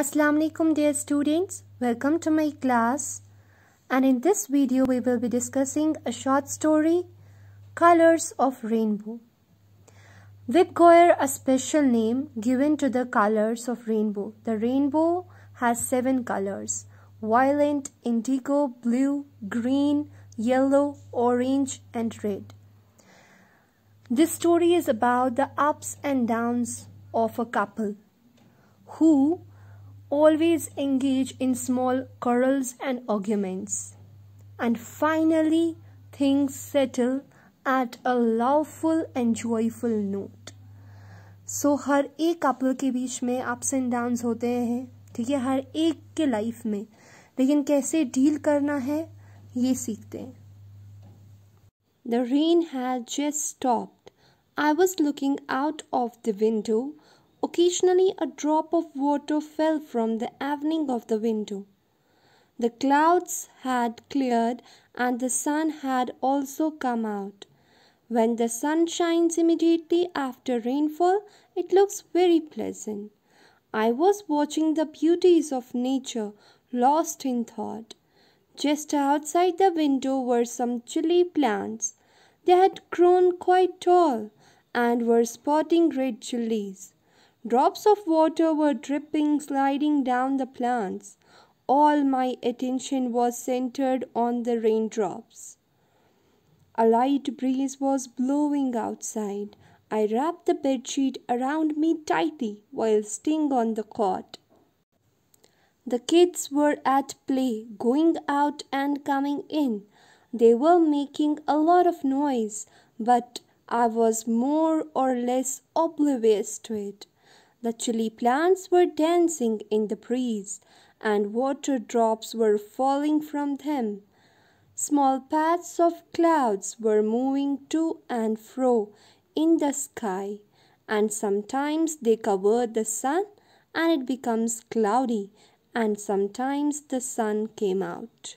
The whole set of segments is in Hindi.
Assalamu alaikum dear students welcome to my class and in this video we will be discussing a short story colors of rainbow Vip a special name given to the colors of rainbow the rainbow has seven colors violet indigo blue green yellow orange and red this story is about the ups and downs of a couple who always engage in small quarrels and arguments. And finally, things settle at a lawful and joyful note. so, हर एक couple के बीच में ups and downs होते हैं ठीक है हर एक के लाइफ में लेकिन कैसे डील करना है ये सीखते हैं the rain has just stopped I was looking out of the window Occasionally a drop of water fell from the avening of the window. The clouds had cleared and the sun had also come out. When the sun shines immediately after rainfall, it looks very pleasant. I was watching the beauties of nature, lost in thought. Just outside the window were some chili plants. They had grown quite tall and were spotting red chilies. Drops of water were dripping, sliding down the plants. All my attention was centered on the raindrops. A light breeze was blowing outside. I wrapped the bedsheet around me tightly while staying on the cot. The kids were at play, going out and coming in. They were making a lot of noise, but I was more or less oblivious to it. The chili plants were dancing in the breeze, and water drops were falling from them. Small paths of clouds were moving to and fro in the sky, and sometimes they covered the sun and it becomes cloudy, and sometimes the sun came out.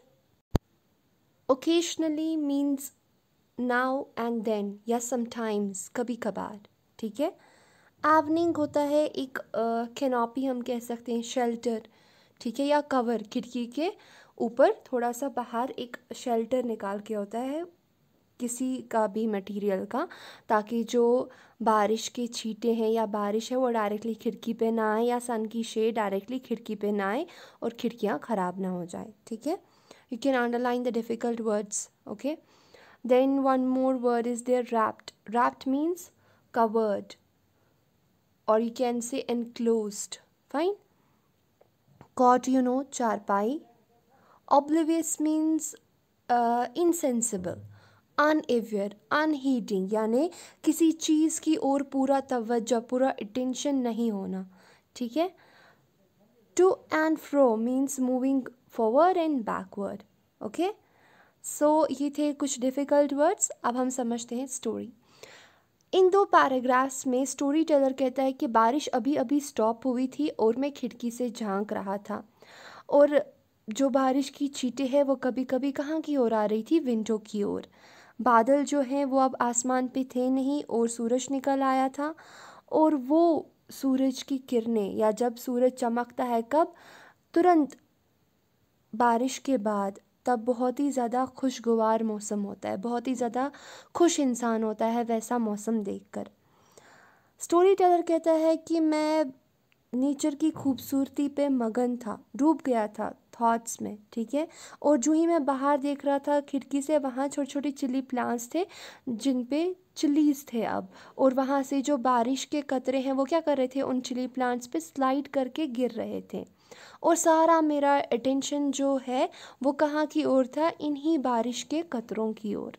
Occasionally means now and then Yes, sometimes, kabi कभार ठीक है एवनिंग होता है एक कैनोपी हम कह सकते हैं शेल्टर ठीक है या कवर खिड़की के ऊपर थोड़ा सा बाहर एक शेल्टर निकाल के होता है किसी का भी मटेरियल का ताकि जो बारिश के छींटे हैं या बारिश है वो डायरेक्टली खिड़की पे ना आए या सन की शेड डायरेक्टली खिड़की पे ना आए और खिड़कियाँ ख़राब ना हो जाए ठीक है you can underline the difficult words okay then one more word is there wrapped wrapped means covered और you can say fine caught you know know charpai oblivious means uh, insensible unaware unheeding यानि किसी चीज़ की ओर पूरा तवज्जो पूरा अटेंशन नहीं होना ठीक है to and fro means moving forward and backward okay so ये थे कुछ डिफ़िकल्ट वर्ड्स अब हम समझते हैं स्टोरी इन दो पैराग्राफ्स में स्टोरी टेलर कहता है कि बारिश अभी अभी स्टॉप हुई थी और मैं खिड़की से झांक रहा था और जो बारिश की चीटें हैं वो कभी कभी कहाँ की ओर आ रही थी विंडो की ओर बादल जो हैं वो अब आसमान पे थे नहीं और सूरज निकल आया था और वो सूरज की किरणें या जब सूरज चमकता है कब तुरंत बारिश के बाद तब बहुत ही ज़्यादा खुशगवार मौसम होता है बहुत ही ज़्यादा खुश इंसान होता है वैसा मौसम देखकर स्टोरी टेलर कहता है कि मैं नेचर की खूबसूरती पे मगन था डूब गया था थॉट्स में ठीक है और जो ही मैं बाहर देख रहा था खिड़की से वहाँ छोटे छोटे चिली प्लांट्स थे जिन पे चिलीज थे अब और वहाँ से जो बारिश के कतरे हैं वो क्या कर रहे थे उन चिली प्लांट्स पे स्लाइड करके गिर रहे थे और सारा मेरा अटेंशन जो है वो कहाँ की ओर था इन्हीं बारिश के कतरों की ओर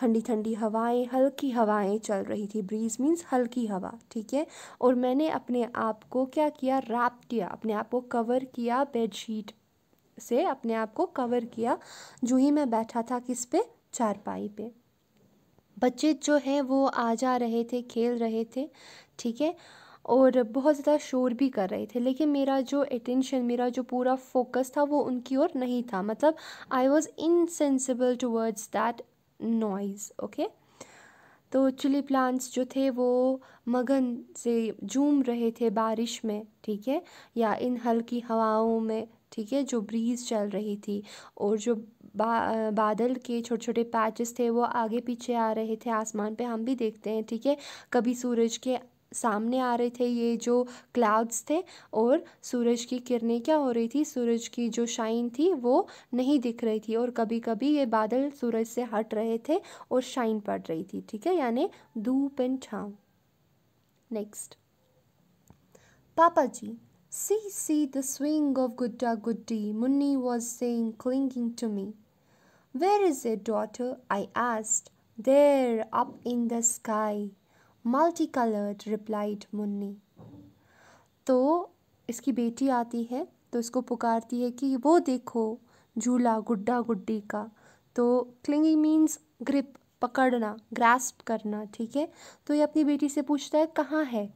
ठंडी ठंडी हवाएं हल्की हवाएं चल रही थी ब्रीज मीन्स हल्की हवा ठीक है और मैंने अपने आप को क्या किया रैप किया अपने आप को कवर किया बेडशीट से अपने आप को कवर किया जो ही मैं बैठा था किस पे चारपाई पे बच्चे जो हैं वो आ जा रहे थे खेल रहे थे ठीक है और बहुत ज़्यादा शोर भी कर रहे थे लेकिन मेरा जो अटेंशन मेरा जो पूरा फोकस था वो उनकी ओर नहीं था मतलब I was insensible towards that noise okay तो चिली प्लांट्स जो थे वो मगन से झूम रहे थे बारिश में ठीक है या इन हल्की हवाओं में ठीक है जो ब्रीज़ चल रही थी और जो बा, बादल के छोटे छोटे पैचेस थे वो आगे पीछे आ रहे थे आसमान पे हम भी देखते हैं ठीक है कभी सूरज के सामने आ रहे थे ये जो क्लाउड्स थे और सूरज की किरणें क्या हो रही थी सूरज की जो शाइन थी वो नहीं दिख रही थी और कभी कभी ये बादल सूरज से हट रहे थे और शाइन पड़ रही थी ठीक है यानी धूप एंड छाव नेक्स्ट पापा जी see see the swing of गुड्डा Guddi Munni was sang clinging to me where is a daughter I asked. There up in the sky multi coloured replied Munni तो इसकी बेटी आती है तो इसको पुकारती है कि वो देखो झूला गुड्डा गुड्डी का तो क्लिंगी मीन्स ग्रिप पकड़ना ग्रास्प करना ठीक है तो ये अपनी बेटी से पूछता है कहाँ है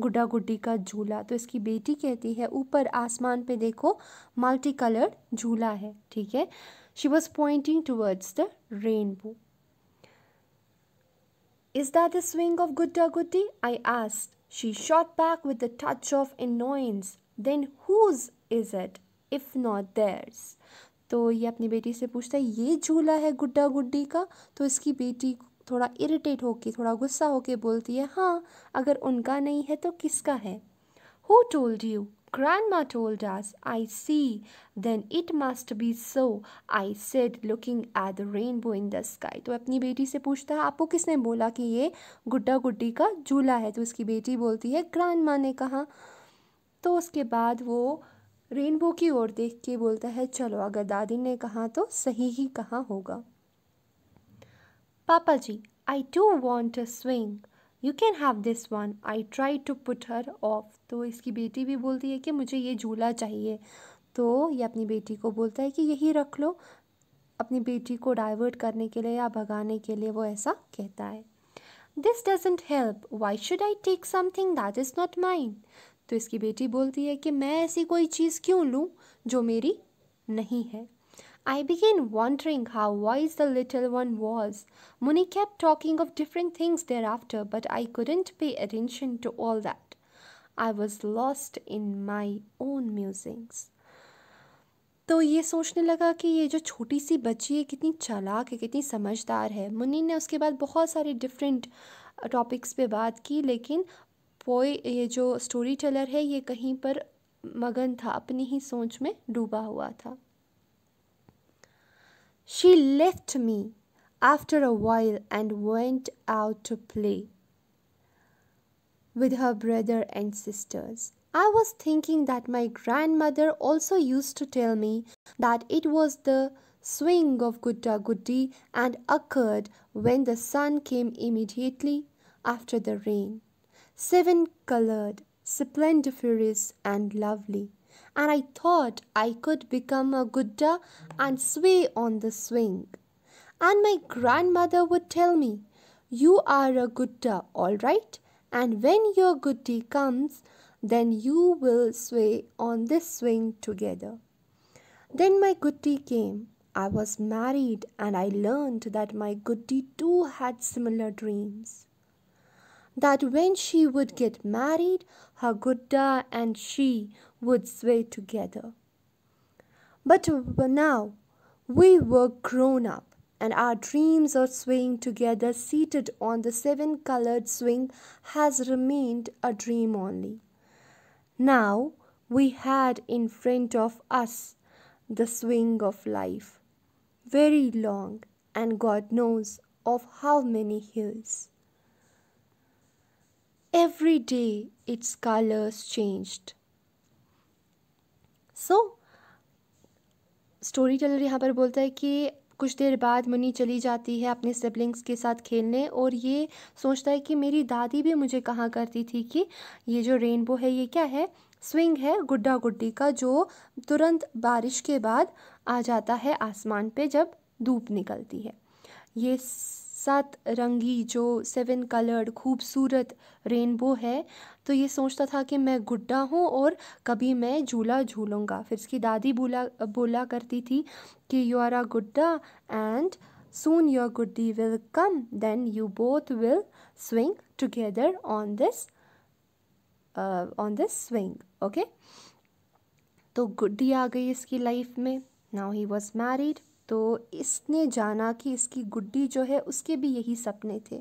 गुड्डा गुड्डी का झूला तो इसकी बेटी कहती है ऊपर आसमान पे देखो मल्टी कलर्ड झूला है ठीक है she was pointing towards the rainbow Is that the swing of Gutta Gutti? I asked. She shot back with a touch of annoyance. Then whose is it, if not theirs? तो ये अपनी बेटी से पूछता है ये झूला है गुड्डा गुड्डी का तो इसकी बेटी थोड़ा इरिटेट होके थोड़ा गुस्सा होके बोलती है हाँ अगर उनका नहीं है तो किसका है who told you Grandma told us, I see. Then it must be so, I said, looking at the rainbow in the sky. to apni beti se puchta hai aapko kisne bola ki ye गुड्डा गुड्डी ka jhula hai to uski beti bolti hai grandma ne kaha to uske baad wo rainbow की ओर देख के बोलता है चलो अगर दादी ने कहा तो सही ही कहा होगा पापा जी I do want a swing you can have this one I try to put her off तो इसकी बेटी भी बोलती है कि मुझे ये झूला चाहिए तो ये अपनी बेटी को बोलता है कि यही रख लो अपनी बेटी को डाइवर्ट करने के लिए या भगाने के लिए वो ऐसा कहता है this doesn't help why should I take something that is not mind तो इसकी बेटी बोलती है कि मैं ऐसी कोई चीज़ क्यों लूँ जो मेरी नहीं है I began wondering how wise the little one was. Muni kept talking of different things thereafter, but I couldn't pay attention to all that. I was lost in my own musings. तो ये सोचने लगा कि ये जो छोटी सी बच्ची है कितनी चालाक है कितनी समझदार है मुन्नी ने उसके बाद बहुत सारे डिफरेंट टॉपिक्स पे बात की लेकिन पोए ये जो स्टोरी टेलर है ये कहीं पर मगन था अपनी ही सोच में डूबा हुआ था She left me after a while and went out to play with her brother and sisters. I was thinking that my grandmother also used to tell me that it was the swing of Gutta Gutti and occurred when the sun came immediately after the rain. Seven colored, splendiferous, and lovely and I thought I could become a gudda and sway on the swing. And my grandmother would tell me, You are a gudda, all right, and when your goody comes, then you will sway on this swing together. Then my goody came. I was married and I learned that my goody too had similar dreams that when she would get married, her Gudda and she would sway together. But now we were grown up and our dreams of swaying together, seated on the seven colored swing, has remained a dream only. Now we had in front of us the swing of life, very long, and God knows of how many hills. every day its colors changed so story teller यहाँ पर बोलता है कि कुछ देर बाद मुनी चली जाती है अपने सिबलिंग्स के साथ खेलने और ये सोचता है कि मेरी दादी भी मुझे कहा करती थी कि ये जो रेनबो है ये क्या है स्विंग है गुड्डा गुड्डी का जो तुरंत बारिश के बाद आ जाता है आसमान पे जब धूप निकलती है ये सात रंगी जो सेवन कलर्ड खूबसूरत रेनबो है तो ये सोचता था कि मैं गुड्डा हूँ और कभी मैं झूला झूलूँगा फिर इसकी दादी बोला बोला करती थी कि you are a gudda and soon your guddi will come then you both will swing together on this on this swing okay तो गुड्डी आ गई इसकी लाइफ में नाउ ही वॉज मैरिड तो इसने जाना कि इसकी गुड्डी जो है उसके भी यही सपने थे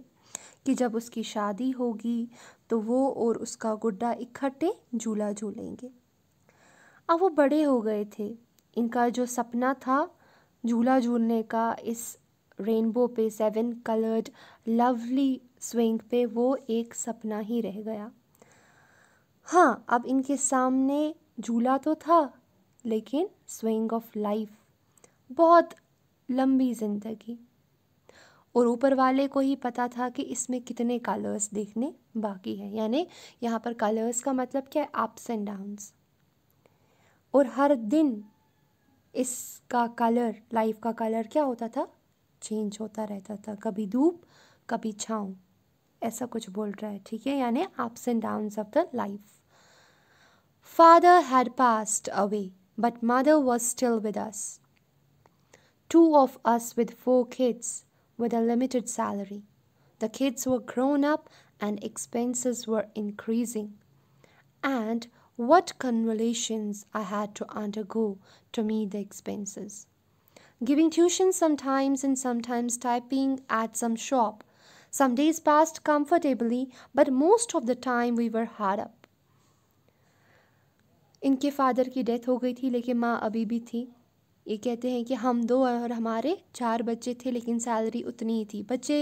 कि जब उसकी शादी होगी तो वो और उसका गुड्डा इकट्ठे झूला झूलेंगे अब वो बड़े हो गए थे इनका जो सपना था झूला झूलने का इस रेनबो पे सेवन कलर्ड लवली स्विंग पे वो एक सपना ही रह गया हाँ अब इनके सामने झूला तो था लेकिन स्विंग ऑफ लाइफ बहुत लंबी ज़िंदगी और ऊपर वाले को ही पता था कि इसमें कितने कलर्स देखने बाकी हैं यानी यहाँ पर कलर्स का मतलब क्या है अप्स एंड डाउन्स और हर दिन इसका कलर लाइफ का कलर क्या होता था चेंज होता रहता था कभी धूप कभी छाँव ऐसा कुछ बोल रहा है ठीक है यानी ups and downs of the life father had passed away but mother was still with us two of us with four kids with a limited salary. The kids were grown up and expenses were increasing. And what convolutions I had to undergo to meet the expenses. Giving tuition sometimes and sometimes typing at some shop. Some days passed comfortably, but most of the time we were hard up. इनके फादर की डेथ हो गई थी लेकिन माँ अभी भी थी ये कहते हैं कि हम दो और हमारे चार बच्चे थे लेकिन सैलरी उतनी ही थी बच्चे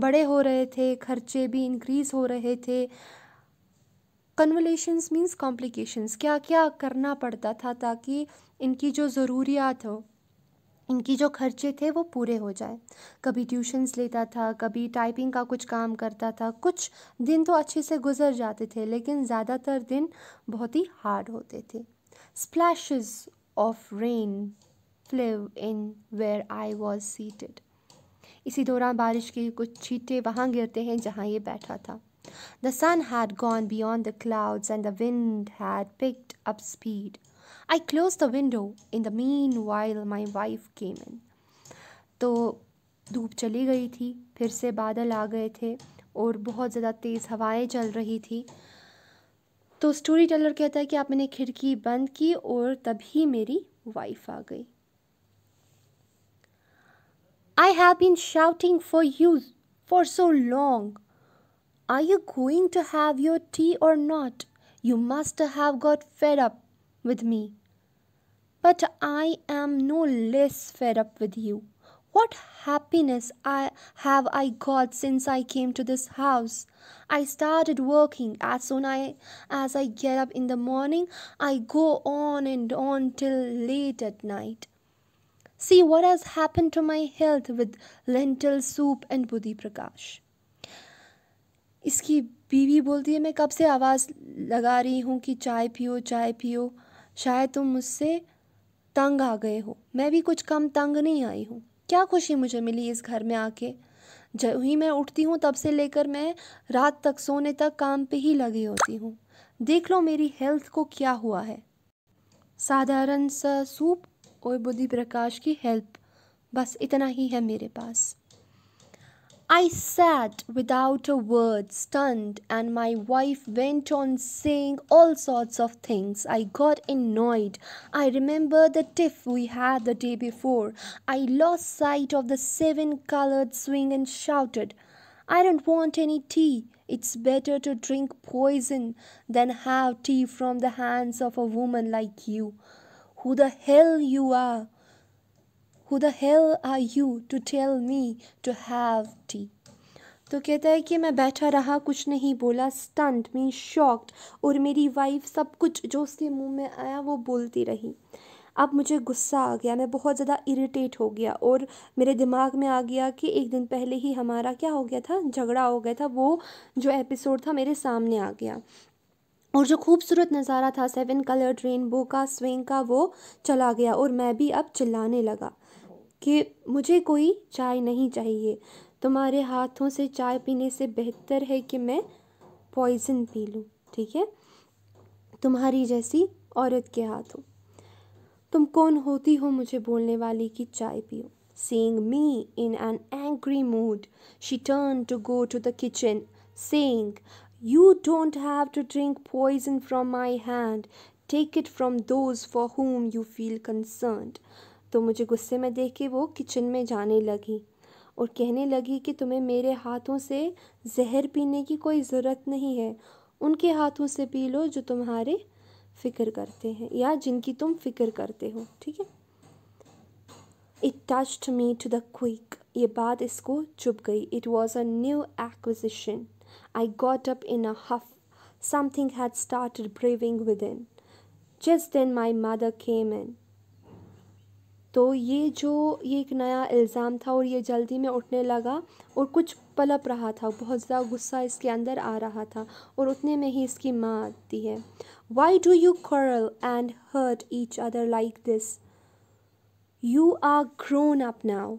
बड़े हो रहे थे खर्चे भी इंक्रीज़ हो रहे थे कन्वलेशंस मीन्स कॉम्प्लिकेशंस क्या क्या करना पड़ता था ताकि इनकी जो ज़रूरियात हो इनकी जो खर्चे थे वो पूरे हो जाए कभी ट्यूशन्स लेता था कभी टाइपिंग का कुछ काम करता था कुछ दिन तो अच्छे से गुजर जाते थे लेकिन ज़्यादातर दिन बहुत ही हार्ड होते थे splash of rain flew in where I was seated इसी दौरान बारिश के कुछ छीटे वहाँ गिरते हैं जहाँ ये बैठा था the sun had gone beyond the clouds and the wind had picked up speed I close the window in the meanwhile my wife came in तो धूप चली गई थी फिर से बादल आ गए थे और बहुत ज़्यादा तेज़ हवाएं चल रही थी तो स्टोरी टेलर कहता है कि आप मैंने खिड़की बंद की और तभी मेरी वाइफ आ गई I have been shouting for you for so long. Are you going to have your tea or not? You must have got fed up with me. But I am no less fed up with you. What happiness I have I got since I came to this house. I started working as soon I, as I get up in the morning. I go on and on till late at night. See what has happened to my health with lentil soup and बुद्धि प्रकाश इसकी बीवी बोलती है मैं कब से आवाज़ लगा रही हूँ कि चाय पियो चाय पियो शायद तुम मुझसे तंग आ गए हो मैं भी कुछ कम तंग नहीं आई हूँ क्या खुशी मुझे मिली इस घर में आके जब ही मैं उठती हूँ तब से लेकर मैं रात तक सोने तक काम पे ही लगी होती हूँ देख लो मेरी हेल्थ को क्या हुआ है साधारण सा सूप और बुद्धि प्रकाश की हेल्प बस इतना ही है मेरे पास I sat without a word, stunned, and my wife went on saying all sorts of things. I got annoyed. I remember the tiff we had the day before. I lost sight of the seven colored swing and shouted, I don't want any tea. It's better to drink poison than have tea from the hands of a woman like you. who the hell you are. Who the hell are you to tell me to have tea? तो कहता है कि मैं बैठा रहा कुछ नहीं बोला स्टंट मीन शॉक्ड और मेरी वाइफ सब कुछ जो उसके मुंह में आया वो बोलती रही अब मुझे गुस्सा आ गया मैं बहुत ज़्यादा इरिटेट हो गया और मेरे दिमाग में आ गया कि एक दिन पहले ही हमारा क्या हो गया था झगड़ा हो गया था वो जो एपिसोड था मेरे सामने आ गया और जो खूबसूरत नज़ारा था सेवन कलर्ड रेनबो का स्विंग का वो चला गया और मैं भी अब चिल्लाने लगा कि मुझे कोई चाय नहीं चाहिए तुम्हारे हाथों से चाय पीने से बेहतर है कि मैं पॉइजन पी लूँ ठीक है तुम्हारी जैसी औरत के हाथों तुम कौन होती हो मुझे बोलने वाली कि चाय पियो sang me in an angry mood she turn to go to the kitchen sang You don't have to drink poison from my hand. Take it from those for whom you feel concerned. तो मुझे गुस्से में देख के वो किचन में जाने लगी और कहने लगी कि तुम्हें मेरे हाथों से जहर पीने की कोई ज़रूरत नहीं है उनके हाथों से पी लो जो तुम्हारे फ़िक्र करते हैं या जिनकी तुम फ़िक्र करते हो ठीक है it touched me to the quick ये बात इसको चुप गई it was a new acquisition I got up in a huff. Something had started breathing within. Just then my mother came in. तो ये जो ये एक नया इल्ज़ाम था और ये जल्दी में उठने लगा और कुछ पलप रहा था बहुत ज़्यादा गुस्सा इसके अंदर आ रहा था और उतने में ही इसकी माँ आती है why do you quarrel and hurt each other like this you are grown up now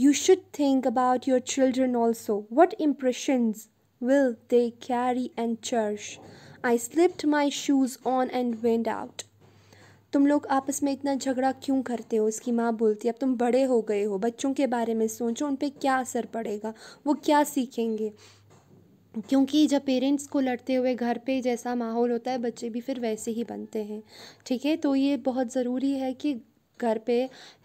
You should think about your children also. What impressions will they carry and cherish? I slipped my shoes on and went out. तुम लोग आपस में इतना झगड़ा क्यों करते हो उसकी माँ बोलती है अब तुम बड़े हो गए हो बच्चों के बारे में सोचो उन पर क्या असर पड़ेगा वो क्या सीखेंगे क्योंकि जब पेरेंट्स को लड़ते हुए घर पे जैसा माहौल होता है बच्चे भी फिर वैसे ही बनते हैं ठीक है तो ये बहुत ज़रूरी है कि घर पे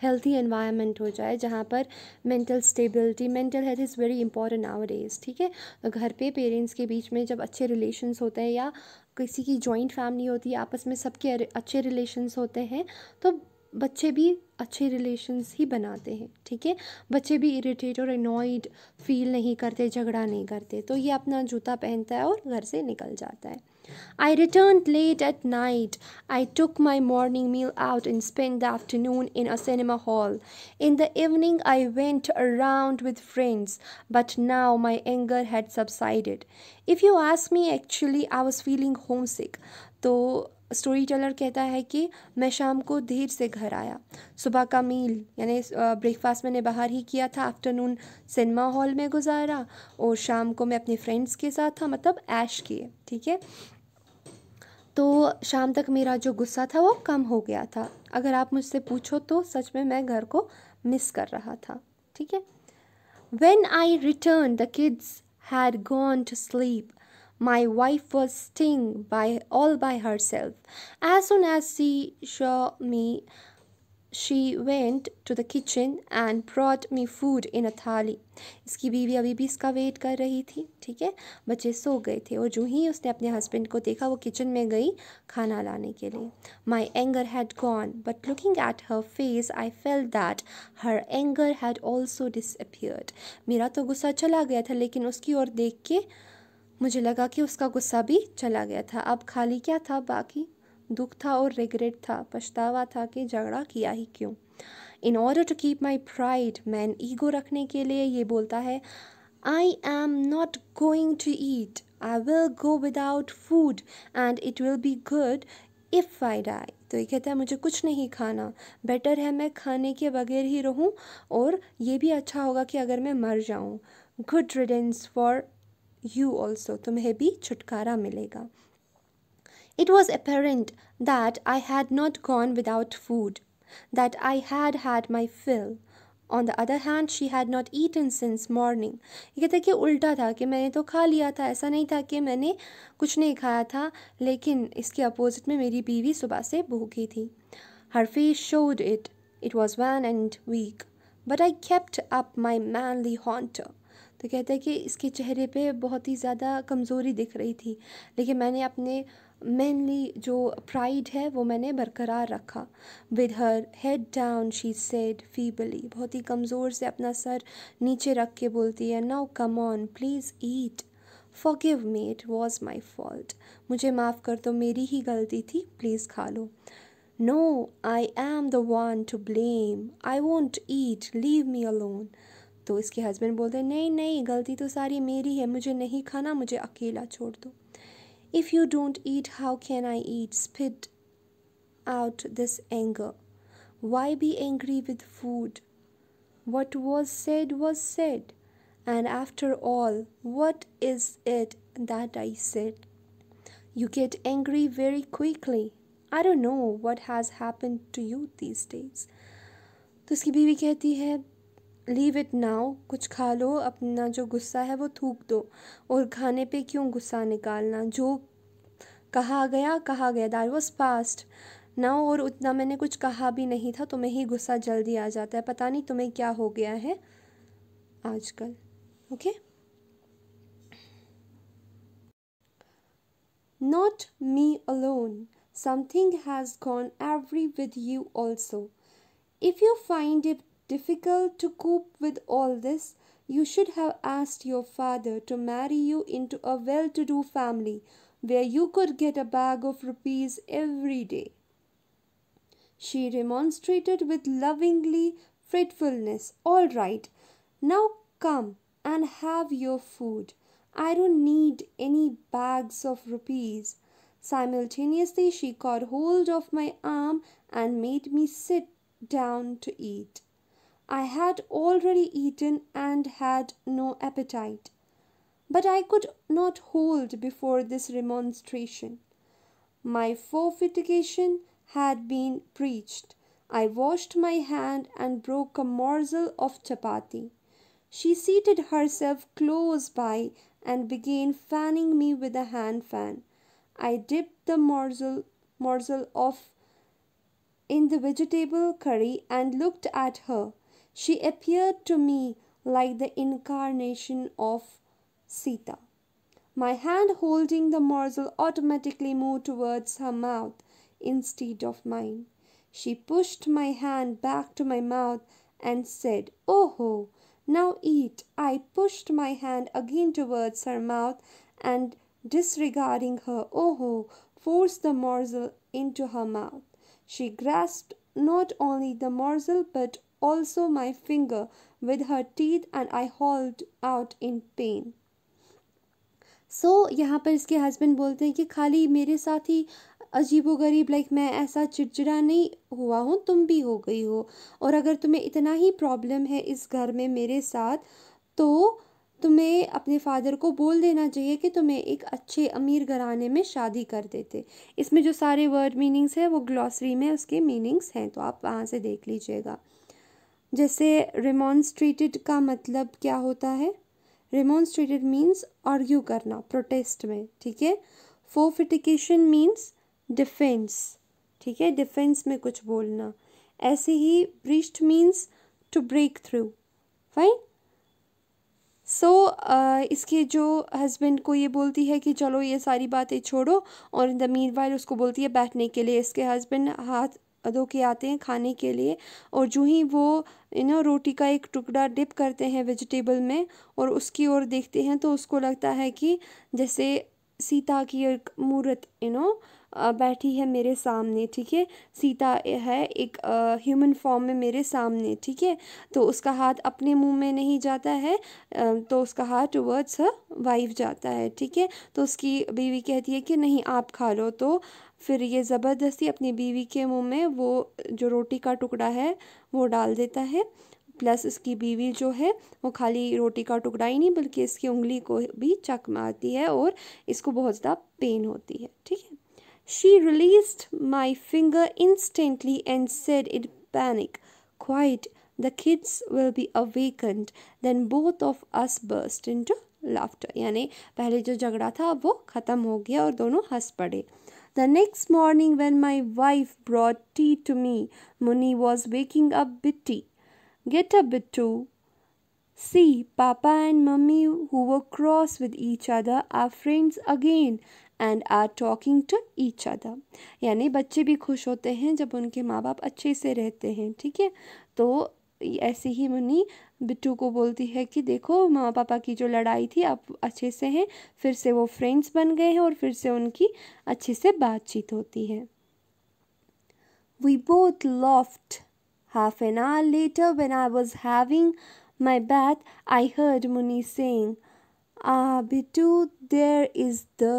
हेल्थी एनवायरनमेंट हो जाए जहाँ पर mental stability mental health is very important our days ठीक है घर पे पेरेंट्स के बीच में जब अच्छे रिलेशंस होते हैं या किसी की जॉइंट फैमिली होती है आपस में सबके अच्छे रिलेशंस होते हैं तो बच्चे भी अच्छे रिलेशंस ही बनाते हैं ठीक है बच्चे भी इरीटेट और इनॉइड फील नहीं करते झगड़ा नहीं करते तो ये अपना जूता पहनता है और घर से निकल जाता है I returned late at night. I took my morning meal out and spent the afternoon in a cinema hall. In the evening, I went around with friends, but now my anger had subsided. If you ask me, actually, I was feeling homesick. तो स्टोरी टेलर कहता है कि मैं शाम को देर से घर आया सुबह का मील यानी ब्रेकफास्ट मैंने बाहर ही किया था आफ्टरनून सिनेमा हॉल में गुजारा और शाम को मैं अपने फ्रेंड्स के साथ था मतलब ऐश किए ठीक है तो शाम तक मेरा जो गुस्सा था वो कम हो गया था अगर आप मुझसे पूछो तो सच में मैं घर को मिस कर रहा था ठीक है when I return the kids had gone to sleep wife was sitting by all by herself as soon as she saw me she went to the kitchen and brought me food in a thali इसकी बीवी अभी भी इसका वेट कर रही थी ठीक है बच्चे सो गए थे और जो ही उसने अपने हस्बैंड को देखा वो किचन में गई खाना लाने के लिए my anger had gone but looking at her face I felt that her anger had also disappeared मेरा तो गुस्सा चला गया था लेकिन उसकी ओर देख के मुझे लगा कि उसका गुस्सा भी चला गया था अब खाली क्या था बाकी दुख था और रिग्रेट था पछतावा था कि झगड़ा किया ही क्यों in order to keep my pride man ego रखने के लिए ये बोलता है I am not going to eat I will go without food and it will be good if I die तो ये कहता है मुझे कुछ नहीं खाना बेटर है मैं खाने के बगैर ही रहूँ और ये भी अच्छा होगा कि अगर मैं मर जाऊँ good riddance for you also तुम्हें भी छुटकारा मिलेगा It was apparent that I had not gone without food, that I had had my fill. On the other hand she had not in since morning ये कहता कि उल्टा था कि मैंने तो खा लिया था ऐसा नहीं था कि मैंने कुछ नहीं खाया था लेकिन इसके अपोजिट में मेरी बीवी सुबह से भूखी थी her face showed it it was wan and weak but I kept up my manly haunt तो कहते हैं कि इसके चेहरे पे बहुत ही ज़्यादा कमज़ोरी दिख रही थी लेकिन मैंने अपने मेनली जो प्राइड है वो मैंने बरकरार रखा with her head down she said feebly बहुत ही कमज़ोर से अपना सर नीचे रख के बोलती है now come on please eat give me it was my fault मुझे माफ़ कर दो मेरी ही गलती थी प्लीज़ खा लो no I am the one to blame I won't eat leave me alone तो इसके हस्बैंड बोलते हैं नहीं नहीं गलती तो सारी मेरी है मुझे नहीं खाना मुझे अकेला छोड़ दो If you don't eat, how can I eat? Spit out this anger. Why be angry with food? What was said was said. And after all, what is it that I said? You get angry very quickly. I don't know what has happened to you these days. तो उसकी बीवी कहती है लीव इट नाउ कुछ खा लो अपना जो गुस्सा है वो थूक दो और खाने पे क्यों गुस्सा निकालना जो कहा गया कहा गया दैट वॉज पास्ट ना और उतना मैंने कुछ कहा भी नहीं था तुम्हें ही गुस्सा जल्दी आ जाता है पता नहीं तुम्हें क्या हो गया है आजकल okay not me alone something has gone every with you also if you find it difficult to cope with all this, you should have asked your father to marry you into a well to do family where you could get a bag of rupees every day. She remonstrated with lovingly fretfulness. All right, now come and have your food. I don't need any bags of rupees. Simultaneously, she caught hold of my arm and made me sit down to eat. I had already eaten and had no appetite. But I could not hold before this remonstration. My fortification had been preached. I washed my hand and broke a morsel of chapati. She seated herself close by and began fanning me with a hand fan. I dipped the morsel, morsel off in the vegetable curry and looked at her. She appeared to me like the incarnation of Sita. My hand holding the morsel automatically moved towards her mouth instead of mine. She pushed my hand back to my mouth and said, "Oho, now eat. I pushed my hand again towards her mouth and, disregarding her oho, forced the morsel into her mouth. She grasped not only the morsel but also my finger with her teeth and I hauled out in pain. So so, यहाँ पर इसके हस्बैंड बोलते हैं कि खाली मेरे साथ ही अजीबो गरीब लाइक मैं ऐसा चिड़चिड़ा नहीं हुआ हूँ तुम भी हो गई हो और अगर तुम्हें इतना ही प्रॉब्लम है इस घर में मेरे साथ तो तुम्हें अपने फादर को बोल देना चाहिए कि तुम्हें एक अच्छे अमीर घराने में शादी कर देते इसमें जो सारे वर्ड मीनिंग्स हैं वो ग्लॉसरी में उसके मीनिंग्स हैं तो आप वहाँ से देख लीजिएगा जैसे रिमॉन्स्ट्रेटेड का मतलब क्या होता है रिमॉन्स्ट्रेटेड मीन्स आर्ग्यू करना प्रोटेस्ट में ठीक है फोफिटिकेशन मीन्स डिफेंस ठीक है डिफेंस में कुछ बोलना ऐसे ही burst means to break through fine so इसके जो हस्बैंड को ये बोलती है कि चलो ये सारी बातें छोड़ो और इन द मीन वाइल उसको बोलती है बैठने के लिए इसके हस्बैंड हाथ धो के आते हैं खाने के लिए और जो ही वो यू नो रोटी का एक टुकड़ा डिप करते हैं वेजिटेबल में और उसकी ओर देखते हैं तो उसको लगता है कि जैसे सीता की एक मूर्त यू नो बैठी है मेरे सामने ठीक है सीता है एक ह्यूमन फॉर्म में मेरे सामने ठीक है तो उसका हाथ अपने मुंह में नहीं जाता है तो उसका हाथ टुवर्ड्स वाइफ जाता है ठीक है तो उसकी बीवी कहती है कि नहीं आप खा लो तो फिर ये ज़बरदस्ती अपनी बीवी के मुंह में वो जो रोटी का टुकड़ा है वो डाल देता है प्लस इसकी बीवी जो है वो खाली रोटी का टुकड़ा ही नहीं बल्कि इसकी उंगली को भी चक मारती है और इसको बहुत ज़्यादा पेन होती है ठीक है she release my finger instantly and said it panic quiet the kids will be awakened then both of us burst into laughter यानी पहले जो झगड़ा था वो ख़त्म हो गया और दोनों हंस पड़े The next morning, when my wife brought tea to me, Muni was waking up Bitty. Get up, Bittu. See, Papa and Mummy, who were cross with each other, are friends again and are talking to each other. यानी बच्चे भी खुश होते हैं जब उनके माँ बाप अच्छे से रहते हैं ठीक है तो ऐसे ही मुनि बिट्टू को बोलती है कि देखो मामा पापा की जो लड़ाई थी अब अच्छे से हैं फिर से वो फ्रेंड्स बन गए हैं और फिर से उनकी अच्छे से बातचीत होती है we both laughed half an hour later when I was having my bath I heard Munni sang ah Bittu there is the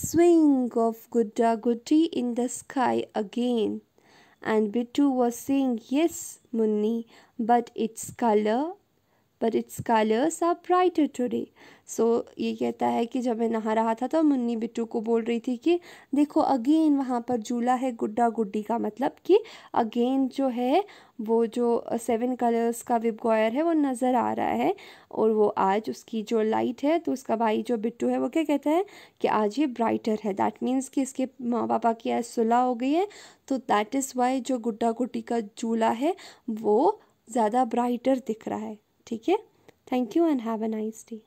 swing of गुड्डा guddi in the sky again and Bittu was sang yes Munni but its colour but its colours are brighter today so ये कहता है कि जब मैं नहा रहा था तो मुन्नी बिट्टू को बोल रही थी कि देखो अगेन वहाँ पर झूला है गुड्डा गुड्डी का मतलब कि अगेन जो है वो जो सेवन कलर्स का विबगॉयर है वो नज़र आ रहा है और वो आज उसकी जो लाइट है तो उसका भाई जो बिट्टू है वो क्या कहता है कि आज ये ब्राइटर है दैट मीन्स कि इसके माँ पापा की आज सुलह हो गई है तो दैट इज़ वाई जो गुड्डा गुड्डी का झूला है वो ज़्यादा ब्राइटर दिख रहा है ठीक है thank you and have a nice day